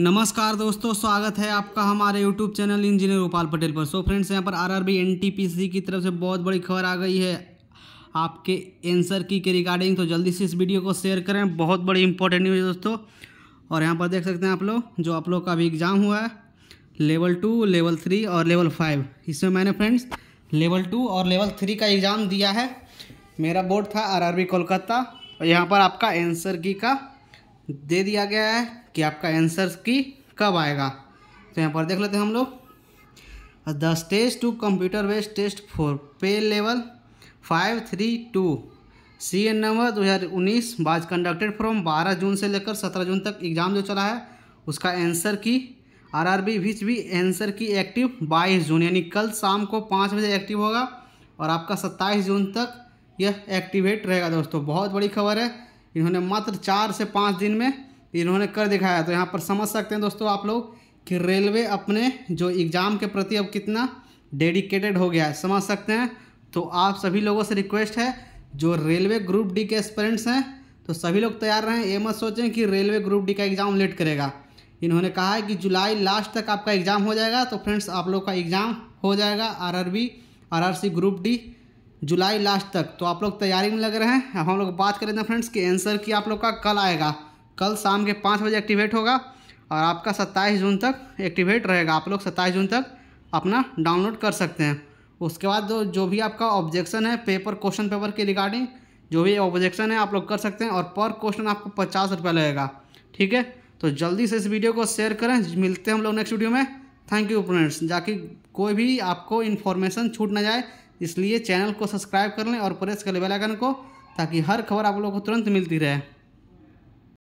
नमस्कार दोस्तों स्वागत है आपका हमारे YouTube channel engineer Gopal Patel पर सो फ्रेंड्स यहाँ पर आरआरबी एनटीपीसी की तरफ से बहुत बड़ी खबर आ गई है आपके एंसर की के रिगार्डिंग तो जल्दी से इस वीडियो को शेयर करें बहुत बड़ी इंपॉर्टेंट न्यूज़ दोस्तों और यहाँ पर देख सकते हैं आप लोग जो आप लोग का अभी एग्ज़ाम हुआ है लेवल टू लेवल थ्री और लेवल फाइव इसमें मैंने फ्रेंड्स लेवल टू और लेवल थ्री का एग्ज़ाम दिया है मेरा बोर्ड था आर कोलकाता और यहाँ पर आपका एंसर की का दे दिया गया है कि आपका आंसर की कब आएगा तो यहाँ पर देख लेते हैं हम लोग the stage two computer based test four pay level five three two C N number दो हज़ार उन्नीस बाज कंडक्टेड फ्रॉम बारह जून से लेकर सत्रह जून तक एग्ज़ाम जो चला है उसका आंसर की आर आर बी विच भी आंसर की एक्टिव बाईस जून यानी कल शाम को पाँच बजे एक्टिव होगा और आपका सत्ताईस जून तक यह एक्टिवेट रहेगा दोस्तों बहुत बड़ी खबर है इन्होंने मात्र चार से पाँच दिन में इन्होंने कर दिखाया तो यहाँ पर समझ सकते हैं दोस्तों आप लोग कि रेलवे अपने जो एग्ज़ाम के प्रति अब कितना डेडिकेटेड हो गया है समझ सकते हैं तो आप सभी लोगों से रिक्वेस्ट है जो रेलवे ग्रुप डी के एस्पेरेंट्स हैं तो सभी लोग तैयार रहें ये मत सोचें कि रेलवे ग्रुप डी का एग्ज़ाम लेट करेगा इन्होंने कहा है कि जुलाई लास्ट तक आपका एग्ज़ाम हो जाएगा तो फ्रेंड्स आप लोग का एग्ज़ाम हो जाएगा आर आर ग्रुप डी जुलाई लास्ट तक तो आप लोग तैयारी में लग रहे हैं अब हम लोग बात करें ना फ्रेंड्स कि आंसर की आप लोग का कल आएगा कल शाम के पाँच बजे एक्टिवेट होगा और आपका सत्ताईस जून तक एक्टिवेट रहेगा आप लोग सत्ताईस जून तक अपना डाउनलोड कर सकते हैं उसके बाद जो जो भी आपका ऑब्जेक्शन है पेपर क्वेश्चन पेपर के रिगार्डिंग जो भी ऑब्जेक्शन है आप लोग कर सकते हैं और पर क्वेश्चन आपको पचास रुपया लगेगा ठीक है तो जल्दी से इस वीडियो को शेयर करें मिलते हैं हम लोग नेक्स्ट वीडियो में थैंक यू फ्रेंड्स जाकि कोई भी आपको इन्फॉर्मेशन छूट ना जाए इसलिए चैनल को सब्सक्राइब कर लें और प्रेस कर लें बेलाइकन को ताकि हर खबर आप लोग को तुरंत मिलती रहे